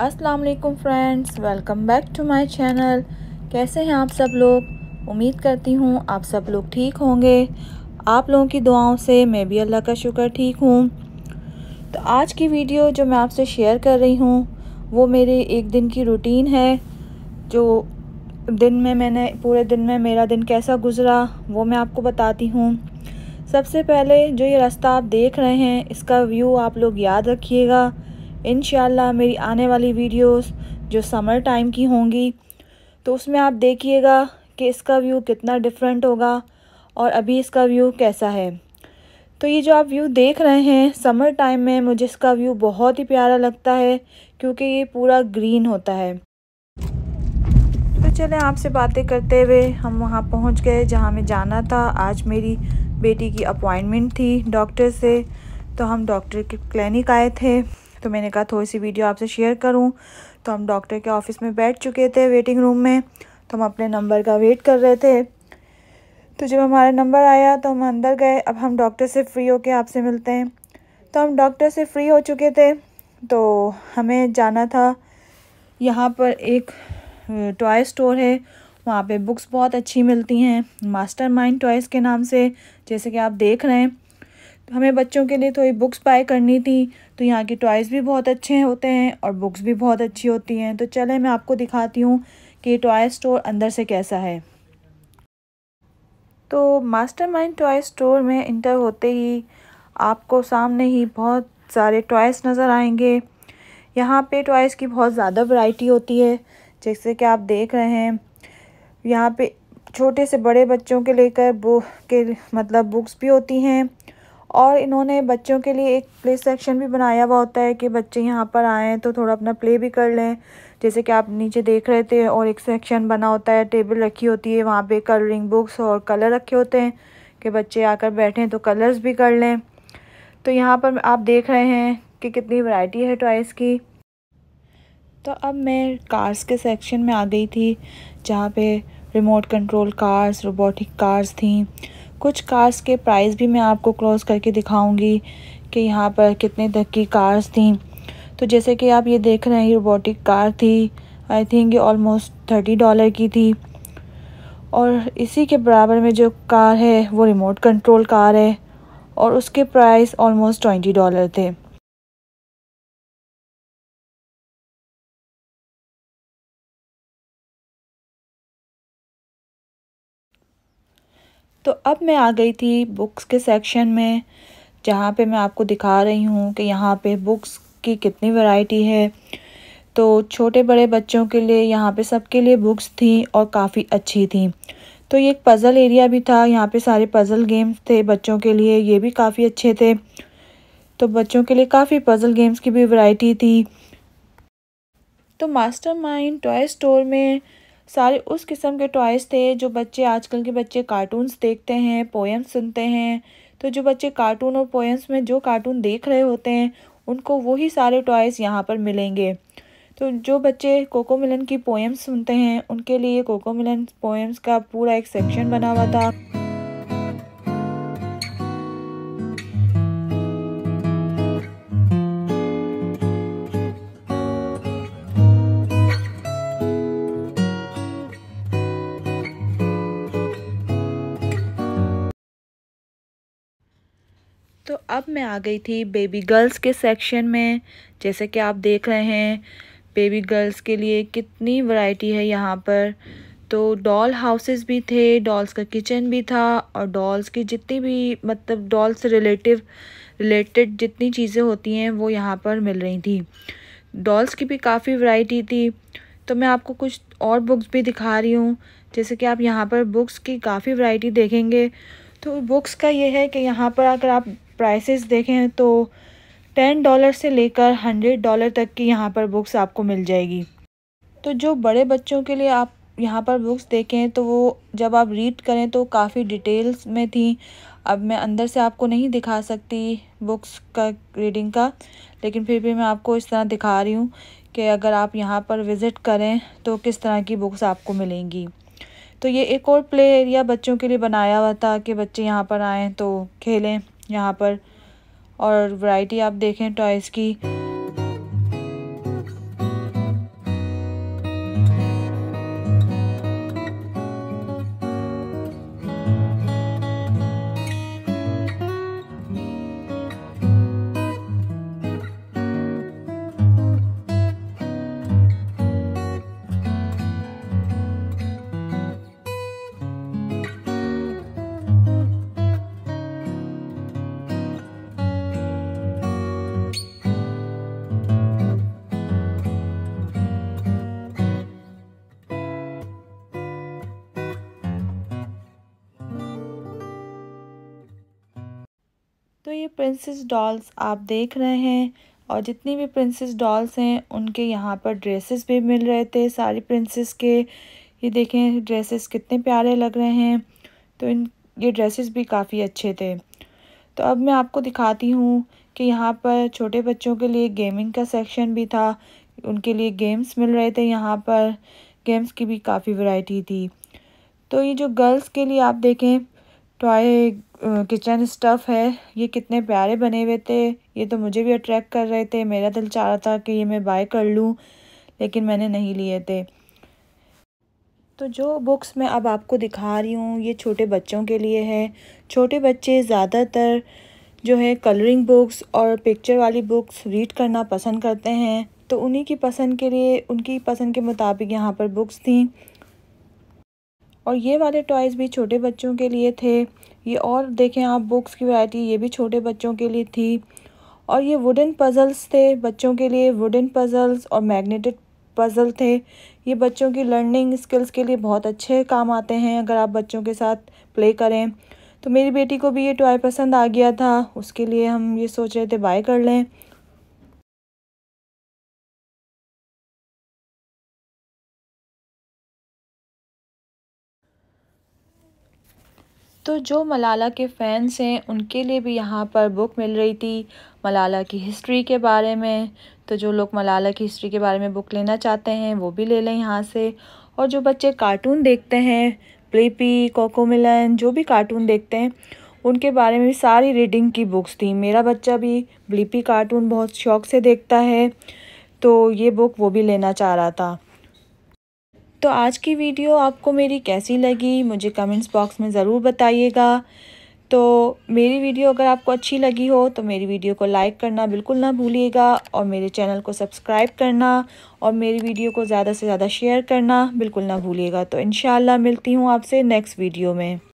अस्सलाम वालेकुम friends welcome back to my channel कैसे हैं आप सब लोग उम्मीद करती हूँ आप सब लोग ठीक होंगे आप लोगों की दुआओं से मैं भी अल्लाह का शुक्र ठीक हूँ तो आज की वीडियो जो मैं आपसे शेयर कर रही हूँ वो मेरे एक दिन की रूटीन है जो दिन में मैंने पूरे दिन में मेरा दिन कैसा गुजरा वो मैं आपको बताती हूँ सबसे पहले जो ये रास्ता आप देख रहे हैं इसका व्यू आप लोग याद रखिएगा इन मेरी आने वाली वीडियोस जो समर टाइम की होंगी तो उसमें आप देखिएगा कि इसका व्यू कितना डिफरेंट होगा और अभी इसका व्यू कैसा है तो ये जो आप व्यू देख रहे हैं समर टाइम में मुझे इसका व्यू बहुत ही प्यारा लगता है क्योंकि ये पूरा ग्रीन होता है तो चले आपसे बातें करते हुए हम वहाँ पहुँच गए जहाँ हमें जाना था आज मेरी बेटी की अपॉइंटमेंट थी डॉक्टर से तो हम डॉक्टर के क्लिनिक आए थे तो मैंने कहा थोड़ी तो सी वीडियो आपसे शेयर करूँ तो हम डॉक्टर के ऑफिस में बैठ चुके थे वेटिंग रूम में तो हम अपने नंबर का वेट कर रहे थे तो जब हमारा नंबर आया तो हम अंदर गए अब हम डॉक्टर से फ्री होके आपसे मिलते हैं तो हम डॉक्टर से फ्री हो चुके थे तो हमें जाना था यहाँ पर एक टॉय स्टोर है वहाँ पे बुक्स बहुत अच्छी मिलती हैं मास्टर माइंड टॉयज़ के नाम से जैसे कि आप देख रहे हैं हमें बच्चों के लिए थोड़ी बुक्स बाय करनी थी तो यहाँ के टॉयज़ भी बहुत अच्छे होते हैं और बुक्स भी बहुत अच्छी होती हैं तो चले मैं आपको दिखाती हूँ कि टॉय स्टोर अंदर से कैसा है तो मास्टरमाइंड टॉय स्टोर में इंटर होते ही आपको सामने ही बहुत सारे टॉयज़ नज़र आएंगे यहाँ पे टॉयज़ की बहुत ज़्यादा वैरायटी होती है जैसे कि आप देख रहे हैं यहाँ पे छोटे से बड़े बच्चों के लेकर बुक के मतलब बुक्स भी होती हैं और इन्होंने बच्चों के लिए एक प्ले सेक्शन भी बनाया हुआ होता है कि बच्चे यहाँ पर आएँ तो थोड़ा अपना प्ले भी कर लें जैसे कि आप नीचे देख रहे थे और एक सेक्शन बना होता है टेबल रखी होती है वहाँ पे कलरिंग बुक्स और कलर रखे होते हैं कि बच्चे आकर बैठें तो कलर्स भी कर लें तो यहाँ पर आप देख रहे हैं कि कितनी वैरायटी है टॉयस की तो अब मैं कार्स के सेक्शन में आ गई थी जहाँ पे remote control cars robotic cars थी कुछ कार्स के प्राइस भी मैं आपको क्लोज करके दिखाऊंगी कि यहाँ पर कितने तक की कार्स थी तो जैसे कि आप ये देख रहे हैं ये रोबोटिक कार थी आई थिंक ये ऑलमोस्ट थर्टी डॉलर की थी और इसी के बराबर में जो कार है वो रिमोट कंट्रोल कार है और उसके प्राइस ऑलमोस्ट ट्वेंटी डॉलर थे तो अब मैं आ गई थी बुक्स के सेक्शन में जहाँ पे मैं आपको दिखा रही हूँ कि यहाँ पे बुक्स की कितनी वैरायटी है तो छोटे बड़े बच्चों के लिए यहाँ पे सबके लिए बुक्स थी और काफ़ी अच्छी थी तो ये एक पज़ल एरिया भी था यहाँ पे सारे पज़ल गेम्स थे बच्चों के लिए ये भी काफ़ी अच्छे थे तो बच्चों के लिए काफ़ी पज़ल गेम्स की भी वैरायटी थी तो मास्टर माइंड टॉय स्टोर में सारे उस किस्म के टॉयज़ थे जो बच्चे आजकल के बच्चे कार्टून्स देखते हैं पोएम्स सुनते हैं तो जो बच्चे कार्टून और पोएम्स में जो कार्टून देख रहे होते हैं उनको वही सारे टॉयज़ यहाँ पर मिलेंगे तो जो बच्चे कोको मिलन की पोएम्स सुनते हैं उनके लिए कोको मिलन पोएम्स का पूरा एक सेक्शन बना हुआ था अब मैं आ गई थी बेबी गर्ल्स के सेक्शन में जैसे कि आप देख रहे हैं बेबी गर्ल्स के लिए कितनी वैरायटी है यहाँ पर तो डॉल हाउसेस भी थे डॉल्स का किचन भी था और डॉल्स की जितनी भी मतलब डॉल्स से रिलेटिव रिलेटेड जितनी चीज़ें होती हैं वो यहाँ पर मिल रही थी डॉल्स की भी काफ़ी वैरायटी थी तो मैं आपको कुछ और बुक्स भी दिखा रही हूँ जैसे कि आप यहाँ पर बुक्स की काफ़ी वैरायटी देखेंगे तो बुक्स का ये है कि यहाँ पर अगर आप प्राइसेस देखें तो टेन डॉलर से लेकर हंड्रेड डॉलर तक की यहाँ पर बुक्स आपको मिल जाएगी तो जो बड़े बच्चों के लिए आप यहाँ पर बुक्स देखें तो वो जब आप रीड करें तो काफ़ी डिटेल्स में थी अब मैं अंदर से आपको नहीं दिखा सकती बुक्स का रीडिंग का लेकिन फिर भी मैं आपको इस तरह दिखा रही हूँ कि अगर आप यहाँ पर विज़िट करें तो किस तरह की बुक्स आपको मिलेंगी तो ये एक और प्ले एरिया बच्चों के लिए बनाया हुआ था कि बच्चे यहाँ पर आएँ तो खेलें यहाँ पर और वैरायटी आप देखें टॉयज़ की तो ये प्रिंसेस डॉल्स आप देख रहे हैं और जितनी भी प्रिंसेस डॉल्स हैं उनके यहाँ पर ड्रेसेस भी मिल रहे थे सारी प्रिंसेस के ये देखें ड्रेसेस कितने प्यारे लग रहे हैं तो इन ये ड्रेसेस भी काफ़ी अच्छे थे तो अब मैं आपको दिखाती हूँ कि यहाँ पर छोटे बच्चों के लिए गेमिंग का सेक्शन भी था उनके लिए गेम्स मिल रहे थे यहाँ पर गेम्स की भी काफ़ी वैरायटी थी तो ये जो गर्ल्स के लिए आप देखें टॉय किचन स्टफ़ है ये कितने प्यारे बने हुए थे ये तो मुझे भी अट्रैक्ट कर रहे थे मेरा दिल चाह रहा था कि ये मैं बाय कर लूँ लेकिन मैंने नहीं लिए थे तो जो बुक्स मैं अब आपको दिखा रही हूँ ये छोटे बच्चों के लिए है छोटे बच्चे ज़्यादातर जो है कलरिंग बुक्स और पिक्चर वाली बुक्स रीड करना पसंद करते हैं तो उन्हीं की पसंद के लिए उनकी पसंद के मुताबिक यहाँ पर बुक्स थी और ये वाले टॉयज़ भी छोटे बच्चों के लिए थे ये और देखें आप बुक्स की वैरायटी ये भी छोटे बच्चों के लिए थी और ये वुडन पज़ल्स थे बच्चों के लिए वुडन पज़ल्स और मैग्नेटेड पज़ल थे ये बच्चों की लर्निंग स्किल्स के लिए बहुत अच्छे काम आते हैं अगर आप बच्चों के साथ प्ले करें तो मेरी बेटी को भी ये टॉय पसंद आ गया था उसके लिए हम ये सोच रहे थे बाय कर लें तो जो मलाला के फ़ैंस हैं उनके लिए भी यहाँ पर बुक मिल रही थी मलाला की हिस्ट्री के बारे में तो जो लोग मलाला की हिस्ट्री के बारे में बुक लेना चाहते हैं वो भी ले लें यहाँ से और जो बच्चे कार्टून देखते हैं प्लेपी कोकोमिलन जो भी कार्टून देखते हैं उनके बारे में सारी रीडिंग की बुक्स थी मेरा बच्चा भी ब्लीपी कार्टून बहुत शौक से देखता है तो ये बुक वो भी लेना चाह रहा था तो आज की वीडियो आपको मेरी कैसी लगी मुझे कमेंट्स बॉक्स में ज़रूर बताइएगा तो मेरी वीडियो अगर आपको अच्छी लगी हो तो मेरी वीडियो को लाइक करना बिल्कुल ना भूलिएगा और मेरे चैनल को सब्सक्राइब करना और मेरी वीडियो को ज़्यादा से ज़्यादा शेयर करना बिल्कुल ना भूलिएगा तो इन मिलती हूँ आपसे नेक्स्ट वीडियो में